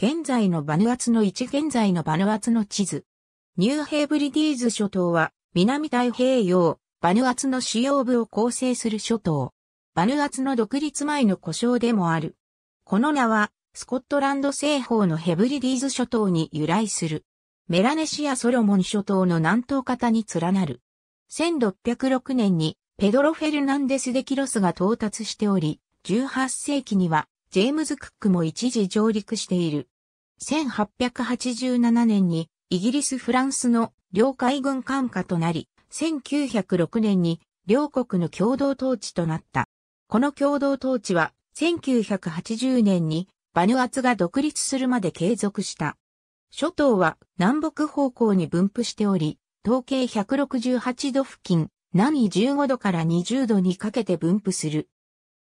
現在のバヌアツの置現在のバヌアツの地図。ニューヘブリディーズ諸島は南太平洋、バヌアツの主要部を構成する諸島。バヌアツの独立前の故障でもある。この名はスコットランド西方のヘブリディーズ諸島に由来する。メラネシア・ソロモン諸島の南東方に連なる。1606年にペドロ・フェルナンデス・デ・キロスが到達しており、18世紀にはジェームズ・クックも一時上陸している。1887年にイギリス・フランスの領海軍艦下となり、1906年に両国の共同統治となった。この共同統治は1980年にバヌアツが独立するまで継続した。諸島は南北方向に分布しており、統計168度付近、南緯15度から20度にかけて分布する。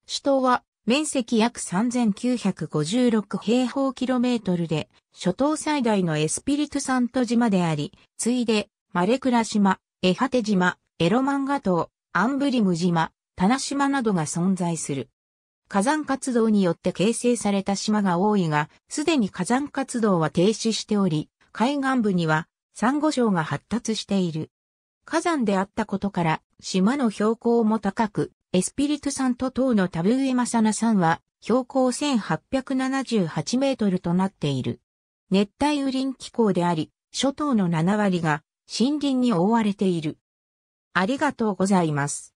首都は面積約3956平方キロメートルで、初島最大のエスピリトサント島であり、ついで、マレクラ島、エハテ島、エロマンガ島、アンブリム島、タナ島などが存在する。火山活動によって形成された島が多いが、すでに火山活動は停止しており、海岸部には、サンゴ礁が発達している。火山であったことから、島の標高も高く、エスピリトさんと等のタブ上マサナさんは、標高1878メートルとなっている。熱帯雨林気候であり、諸島の7割が森林に覆われている。ありがとうございます。